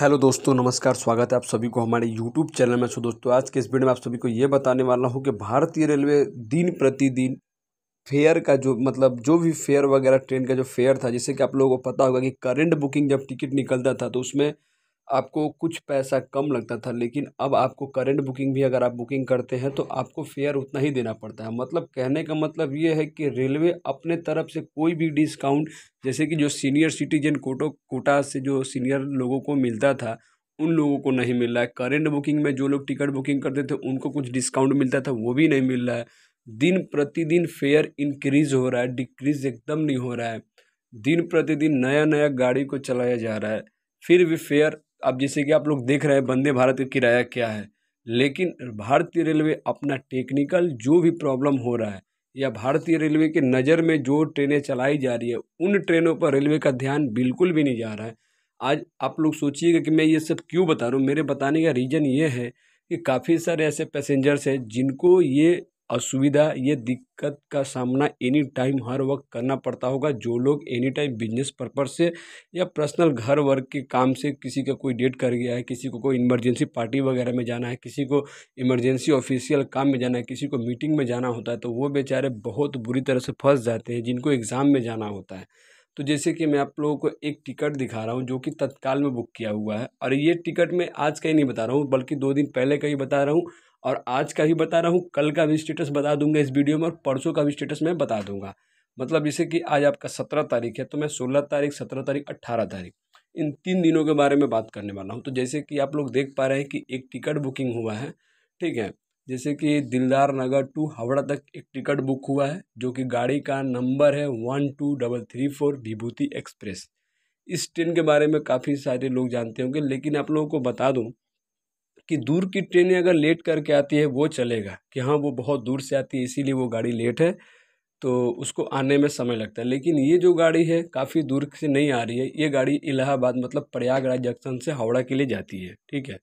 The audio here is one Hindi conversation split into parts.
हेलो दोस्तों नमस्कार स्वागत है आप सभी को हमारे यूट्यूब चैनल में सो दोस्तों आज के इस वीडियो में आप सभी को ये बताने वाला हूँ कि भारतीय रेलवे दिन प्रतिदिन फेयर का जो मतलब जो भी फेयर वगैरह ट्रेन का जो फेयर था जैसे कि आप लोगों को पता होगा कि करंट बुकिंग जब टिकट निकलता था तो उसमें आपको कुछ पैसा कम लगता था लेकिन अब आपको करेंट बुकिंग भी अगर आप बुकिंग करते हैं तो आपको फेयर उतना ही देना पड़ता है मतलब कहने का मतलब ये है कि रेलवे अपने तरफ से कोई भी डिस्काउंट जैसे कि जो सीनियर सिटीजन कोटो कोटा से जो सीनियर लोगों को मिलता था उन लोगों को नहीं मिल रहा है करेंट बुकिंग में जो लोग टिकट बुकिंग करते थे उनको कुछ डिस्काउंट मिलता था वो भी नहीं मिल रहा है दिन प्रतिदिन फेयर इंक्रीज हो रहा है डिक्रीज एकदम नहीं हो रहा है दिन प्रतिदिन नया नया गाड़ी को चलाया जा रहा है फिर भी फेयर अब जैसे कि आप लोग देख रहे हैं वंदे भारत का किराया क्या है लेकिन भारतीय रेलवे अपना टेक्निकल जो भी प्रॉब्लम हो रहा है या भारतीय रेलवे के नज़र में जो ट्रेनें चलाई जा रही है उन ट्रेनों पर रेलवे का ध्यान बिल्कुल भी नहीं जा रहा है आज आप लोग सोचिएगा कि मैं ये सब क्यों बता रहा हूँ मेरे बताने का रीज़न ये है कि काफ़ी सारे ऐसे पैसेंजर्स हैं जिनको ये असुविधा ये दिक्कत का सामना एनी टाइम हर वक्त करना पड़ता होगा जो लोग एनी टाइम बिजनेस पर्पज से या पर्सनल घर वर्क के काम से किसी का कोई डेट कर गया है किसी को कोई इमरजेंसी पार्टी वगैरह में जाना है किसी को इमरजेंसी ऑफिशियल काम में जाना है किसी को मीटिंग में जाना होता है तो वो बेचारे बहुत बुरी तरह से फंस जाते हैं जिनको एग्ज़ाम में जाना होता है तो जैसे कि मैं आप लोगों को एक टिकट दिखा रहा हूँ जो कि तत्काल में बुक किया हुआ है और ये टिकट मैं आज का ही नहीं बता रहा हूँ बल्कि दो दिन पहले का ही बता रहा हूँ और आज का ही बता रहा हूँ कल का भी स्टेटस बता दूंगा इस वीडियो में और परसों का भी स्टेटस मैं बता दूंगा मतलब जैसे कि आज आपका सत्रह तारीख है तो मैं सोलह तारीख सत्रह तारीख अट्ठारह तारीख इन तीन दिनों के बारे में बात करने वाला हूँ तो जैसे कि आप लोग देख पा रहे हैं कि एक टिकट बुकिंग हुआ है ठीक है जैसे कि दिलदार नगर टू हावड़ा तक एक टिकट बुक हुआ है जो कि गाड़ी का नंबर है one two double three four Vibhuti Express इस ट्रेन के बारे में काफ़ी सारे लोग जानते होंगे लेकिन आप लोगों को बता दूँ कि दूर की ट्रेनें अगर लेट करके आती है वो चलेगा कि हाँ वो बहुत दूर से आती है इसीलिए वो गाड़ी लेट है तो उसको आने में समय लगता है लेकिन ये जो गाड़ी है काफ़ी दूर से नहीं आ रही है ये गाड़ी इलाहाबाद मतलब प्रयागराज जंक्शन से हावड़ा के लिए जाती है ठीक है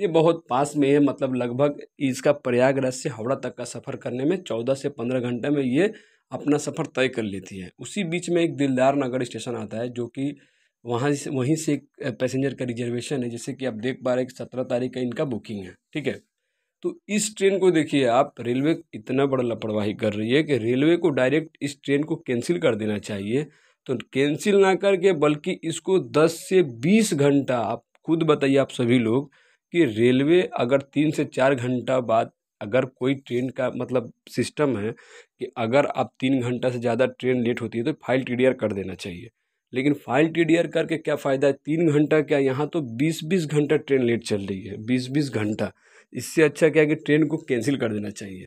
ये बहुत पास में है मतलब लगभग इसका प्रयागराज से हावड़ा तक का सफ़र करने में चौदह से पंद्रह घंटे में ये अपना सफ़र तय कर लेती है उसी बीच में एक दिलदार नगर स्टेशन आता है जो कि वहाँ से वहीं से एक पैसेंजर का रिजर्वेशन है जैसे कि आप देख पा रहे हैं कि सत्रह तारीख का इनका बुकिंग है ठीक है तो इस ट्रेन को देखिए आप रेलवे इतना बड़ा लापरवाही कर रही है कि रेलवे को डायरेक्ट इस ट्रेन को कैंसिल कर देना चाहिए तो कैंसिल ना करके बल्कि इसको दस से बीस घंटा आप खुद बताइए आप सभी लोग कि रेलवे अगर तीन से चार घंटा बाद अगर कोई ट्रेन का मतलब सिस्टम है कि अगर आप तीन घंटा से ज़्यादा ट्रेन लेट होती है तो फाइल टी कर देना चाहिए लेकिन फाइल टी करके क्या फ़ायदा है तीन घंटा क्या यहाँ तो बीस बीस घंटा ट्रेन लेट चल रही है बीस बीस घंटा इससे अच्छा क्या है कि ट्रेन को कैंसिल कर देना चाहिए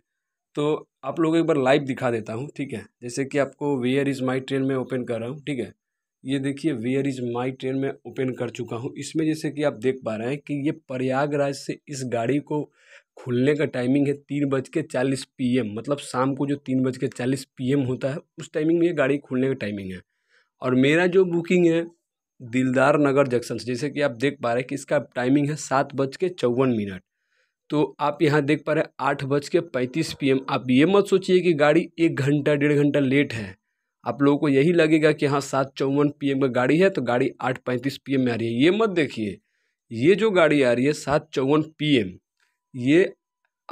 तो आप लोग एक बार लाइव दिखा देता हूँ ठीक है जैसे कि आपको वेयर इज़ माई ट्रेन में ओपन कर रहा हूँ ठीक है ये देखिए वेयर इज़ माई ट्रेन में ओपन कर चुका हूँ इसमें जैसे कि आप देख पा रहे हैं कि ये प्रयागराज से इस गाड़ी को खुलने का टाइमिंग है तीन बज के चालीस पी मतलब शाम को जो तीन बज के चालीस पी होता है उस टाइमिंग में ये गाड़ी खुलने का टाइमिंग है और मेरा जो बुकिंग है दिलदार नगर जंक्शन से जैसे कि आप देख पा रहे हैं कि इसका टाइमिंग है सात बज के चौवन मिनट तो आप यहाँ देख पा रहे हैं आठ बज के पैंतीस पी आप ये मत सोचिए कि गाड़ी एक घंटा डेढ़ घंटा लेट है आप लोगों को यही लगेगा कि हाँ सात चौवन पी एम का गाड़ी है तो गाड़ी आठ पैंतीस पी एम में आ रही है ये मत देखिए ये जो गाड़ी आ रही है सात चौवन पी एम ये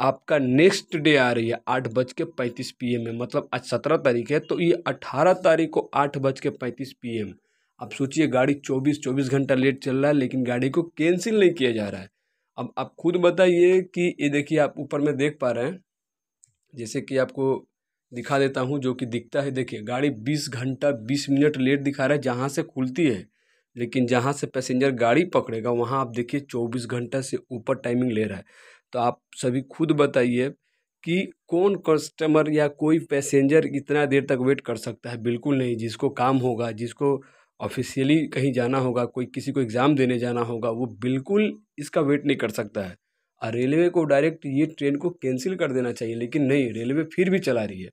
आपका नेक्स्ट डे आ रही है आठ बज के पैंतीस पी एम में मतलब आज सत्रह तारीख है तो ये अट्ठारह तारीख को आठ बज के पैंतीस पी एम आप सोचिए गाड़ी चौबीस चौबीस घंटा लेट चल रहा है लेकिन गाड़ी को कैंसिल नहीं किया जा रहा है अब आप खुद बताइए कि ये देखिए आप ऊपर में देख पा रहे हैं जैसे कि आपको दिखा देता हूँ जो कि दिखता है देखिए गाड़ी बीस घंटा बीस मिनट लेट दिखा रहा है जहाँ से खुलती है लेकिन जहाँ से पैसेंजर गाड़ी पकड़ेगा वहाँ आप देखिए चौबीस घंटा से ऊपर टाइमिंग ले रहा है तो आप सभी खुद बताइए कि कौन कस्टमर या कोई पैसेंजर इतना देर तक वेट कर सकता है बिल्कुल नहीं जिसको काम होगा जिसको ऑफिशियली कहीं जाना होगा कोई किसी को एग्ज़ाम देने जाना होगा वो बिल्कुल इसका वेट नहीं कर सकता है और रेलवे को डायरेक्ट ये ट्रेन को कैंसिल कर देना चाहिए लेकिन नहीं रेलवे फिर भी चला रही है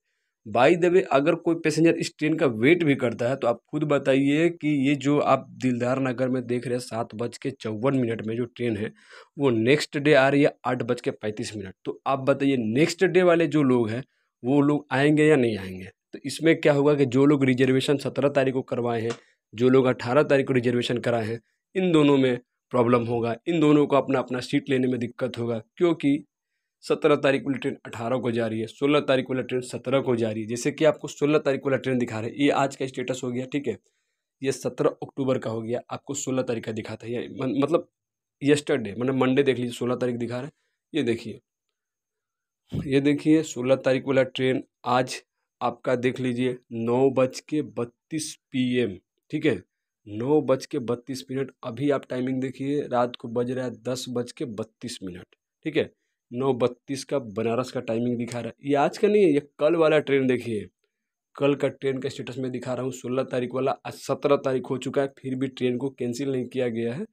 बाई द वे अगर कोई पैसेंजर इस ट्रेन का वेट भी करता है तो आप खुद बताइए कि ये जो आप दिलदार नगर में देख रहे हैं सात बज के चौवन मिनट में जो ट्रेन है वो नेक्स्ट डे आ रही है आठ बज के पैंतीस मिनट तो आप बताइए नेक्स्ट डे वाले जो लोग हैं वो लोग आएंगे या नहीं आएंगे तो इसमें क्या होगा कि जो लोग रिजर्वेशन सत्रह तारीख को करवाए हैं जो लोग अट्ठारह तारीख को रिजर्वेशन कराए हैं इन दोनों में प्रॉब्लम होगा इन दोनों को अपना अपना सीट लेने में दिक्कत होगा क्योंकि सत्रह तारीख वाली ट्रेन अठारह को जा रही है सोलह तारीख वाला ट्रेन सत्रह को जा रही है जैसे कि आपको सोलह तारीख वाला ट्रेन दिखा रहा है ये आज का स्टेटस हो गया ठीक है ये सत्रह अक्टूबर का हो गया आपको सोलह तारीख का दिखाता है ये मतलब येस्टरडे मतलब मंडे देख लीजिए सोलह तारीख दिखा रहा है ये देखिए ये देखिए सोलह तारीख वाला ट्रेन आज आपका देख लीजिए नौ बज के बत्तीस पी ठीक है नौ बज के बत्तीस मिनट अभी आप टाइमिंग देखिए रात को बज रहा है दस बज के बत्तीस मिनट ठीक है नौ बत्तीस का बनारस का टाइमिंग दिखा रहा है ये आज का नहीं है ये कल वाला ट्रेन देखिए कल का ट्रेन का स्टेटस मैं दिखा रहा हूँ सोलह तारीख वाला आज सत्रह तारीख हो चुका है फिर भी ट्रेन को कैंसिल नहीं किया गया है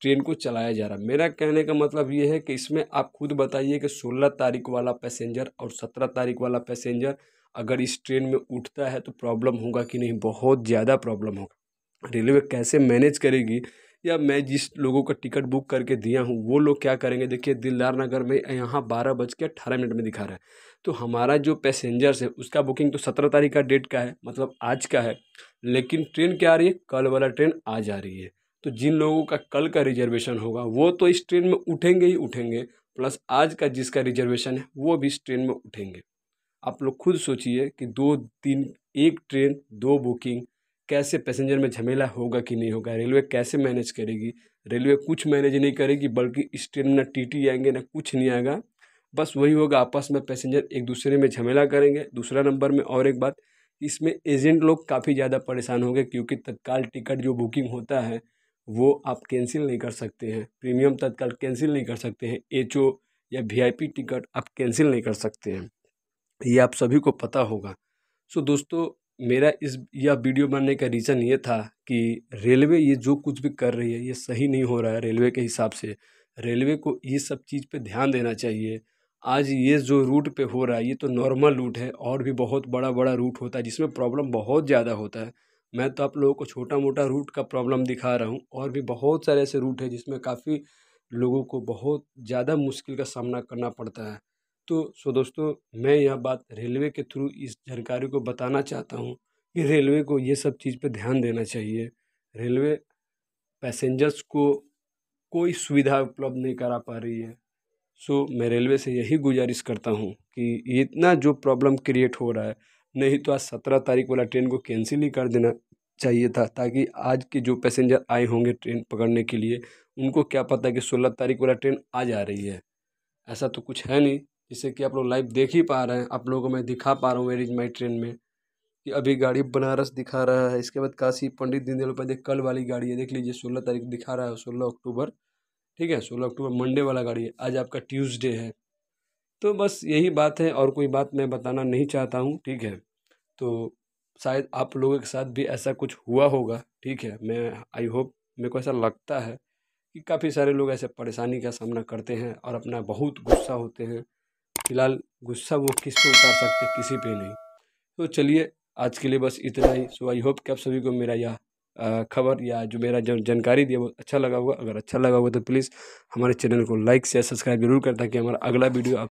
ट्रेन को चलाया जा रहा है मेरा कहने का मतलब ये है कि इसमें आप खुद बताइए कि सोलह तारीख वाला पैसेंजर और सत्रह तारीख वाला पैसेंजर अगर इस ट्रेन में उठता है तो प्रॉब्लम होगा कि नहीं बहुत ज़्यादा प्रॉब्लम होगा रेलवे कैसे मैनेज करेगी या मैं जिस लोगों का टिकट बुक करके दिया हूँ वो लोग क्या करेंगे देखिए दिलदार नगर में यहाँ बारह बज के अट्ठारह मिनट में दिखा रहा है तो हमारा जो पैसेंजर्स है उसका बुकिंग तो सत्रह तारीख का डेट का है मतलब आज का है लेकिन ट्रेन क्या आ रही है कल वाला ट्रेन आज आ रही है तो जिन लोगों का कल का रिजर्वेशन होगा वो तो इस ट्रेन में उठेंगे ही उठेंगे प्लस आज का जिसका रिजर्वेशन है वो भी इस ट्रेन में उठेंगे आप लोग खुद सोचिए कि दो तीन एक ट्रेन दो बुकिंग कैसे पैसेंजर में झमेला होगा कि नहीं होगा रेलवे कैसे मैनेज करेगी रेलवे कुछ मैनेज नहीं करेगी बल्कि इस ट्रेन में ना टी टी आएंगे ना कुछ नहीं आएगा बस वही होगा आपस में पैसेंजर एक दूसरे में झमेला करेंगे दूसरा नंबर में और एक बात इसमें एजेंट लोग काफ़ी ज़्यादा परेशान होंगे क्योंकि तत्काल टिकट जो बुकिंग होता है वो आप कैंसिल नहीं कर सकते हैं प्रीमियम तत्काल कैंसिल नहीं कर सकते हैं एच या वी टिकट आप कैंसिल नहीं कर सकते हैं ये आप सभी को पता होगा सो दोस्तों मेरा इस यह वीडियो बनने का रीज़न ये था कि रेलवे ये जो कुछ भी कर रही है ये सही नहीं हो रहा है रेलवे के हिसाब से रेलवे को ये सब चीज़ पे ध्यान देना चाहिए आज ये जो रूट पे हो रहा है ये तो नॉर्मल रूट है और भी बहुत बड़ा बड़ा रूट होता है जिसमें प्रॉब्लम बहुत ज़्यादा होता है मैं तो आप लोगों को छोटा मोटा रूट का प्रॉब्लम दिखा रहा हूँ और भी बहुत सारे ऐसे रूट है जिसमें काफ़ी लोगों को बहुत ज़्यादा मुश्किल का सामना करना पड़ता है तो सो दोस्तों मैं यह बात रेलवे के थ्रू इस जानकारी को बताना चाहता हूँ कि रेलवे को ये सब चीज़ पर ध्यान देना चाहिए रेलवे पैसेंजर्स को कोई सुविधा उपलब्ध नहीं करा पा रही है सो मैं रेलवे से यही गुजारिश करता हूँ कि इतना जो प्रॉब्लम क्रिएट हो रहा है नहीं तो आज सत्रह तारीख वाला ट्रेन को कैंसिल ही कर देना चाहिए था ताकि आज के जो पैसेंजर आए होंगे ट्रेन पकड़ने के लिए उनको क्या पता कि सोलह तारीख वाला ट्रेन आज आ रही है ऐसा तो कुछ है नहीं जिससे कि आप लोग लाइव देख ही पा रहे हैं आप लोगों को मैं दिखा पा रहा हूँ वेर माई ट्रेन में कि अभी गाड़ी बनारस दिखा रहा है इसके बाद काशी पंडित दीनदयाल उपाध्याय कल वाली गाड़ी है देख लीजिए सोलह तारीख दिखा रहा है सोलह अक्टूबर ठीक है सोलह अक्टूबर मंडे वाला गाड़ी है आज आपका ट्यूसडे है तो बस यही बात है और कोई बात मैं बताना नहीं चाहता हूँ ठीक है तो शायद आप लोगों के साथ भी ऐसा कुछ हुआ होगा ठीक है मैं आई होप मेरे को ऐसा लगता है कि काफ़ी सारे लोग ऐसे परेशानी का सामना करते हैं और अपना बहुत गुस्सा होते हैं फिलहाल गुस्सा वो किस पे उतार सकते किसी पे नहीं तो चलिए आज के लिए बस इतना ही सो आई होप कि आप सभी को मेरा यह खबर या जो मेरा जो जानकारी दिया वो अच्छा लगा होगा अगर अच्छा लगा होगा तो प्लीज़ हमारे चैनल को लाइक शेयर सब्सक्राइब जरूर कर ताकि हमारा अगला वीडियो आप